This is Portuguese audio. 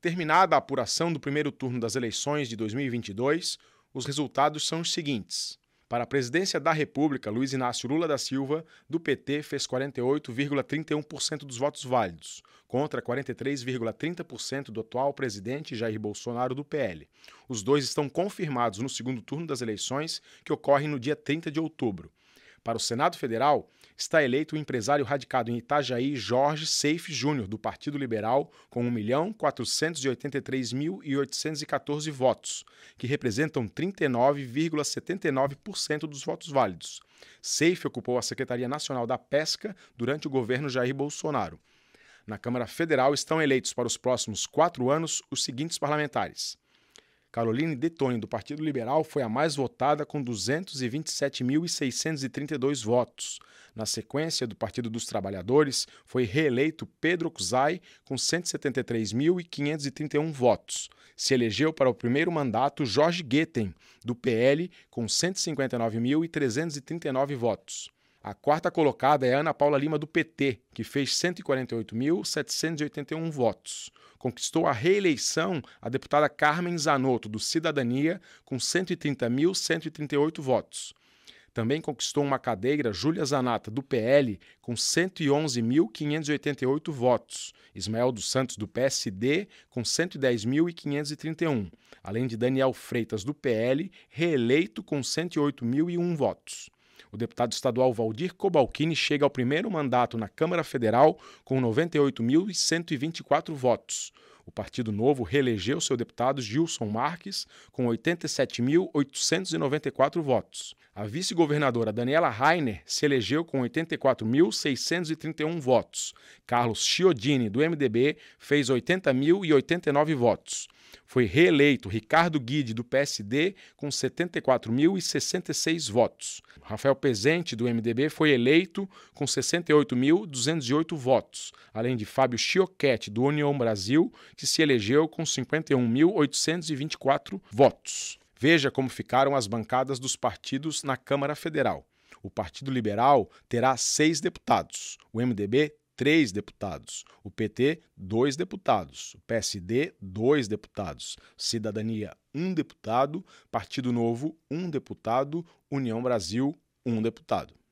Terminada a apuração do primeiro turno das eleições de 2022, os resultados são os seguintes. Para a presidência da República, Luiz Inácio Lula da Silva, do PT, fez 48,31% dos votos válidos, contra 43,30% do atual presidente Jair Bolsonaro do PL. Os dois estão confirmados no segundo turno das eleições, que ocorre no dia 30 de outubro. Para o Senado Federal, está eleito o empresário radicado em Itajaí Jorge Seife Júnior, do Partido Liberal, com 1.483.814 votos, que representam 39,79% dos votos válidos. Seife ocupou a Secretaria Nacional da Pesca durante o governo Jair Bolsonaro. Na Câmara Federal estão eleitos para os próximos quatro anos os seguintes parlamentares: Caroline Detoni, do Partido Liberal, foi a mais votada com 227.632 votos. Na sequência, do Partido dos Trabalhadores, foi reeleito Pedro Cusai, com 173.531 votos. Se elegeu para o primeiro mandato Jorge Guetem, do PL, com 159.339 votos. A quarta colocada é Ana Paula Lima, do PT, que fez 148.781 votos. Conquistou a reeleição a deputada Carmen Zanotto, do Cidadania, com 130.138 votos. Também conquistou uma cadeira Júlia Zanata, do PL, com 111.588 votos. Ismael dos Santos, do PSD, com 110.531. Além de Daniel Freitas, do PL, reeleito com 108.001 votos. O deputado estadual Valdir Cobalcini chega ao primeiro mandato na Câmara Federal com 98.124 votos. O Partido Novo reelegeu seu deputado Gilson Marques com 87.894 votos. A vice-governadora Daniela Rainer se elegeu com 84.631 votos. Carlos Chiodini, do MDB, fez 80.089 votos. Foi reeleito Ricardo Guide, do PSD, com 74.066 votos. Rafael Pezente, do MDB, foi eleito com 68.208 votos, além de Fábio Chioquete, do União Brasil, que se elegeu com 51.824 votos. Veja como ficaram as bancadas dos partidos na Câmara Federal. O Partido Liberal terá seis deputados, o MDB, três deputados, o PT, dois deputados, o PSD, dois deputados, Cidadania, um deputado, Partido Novo, um deputado, União Brasil, um deputado.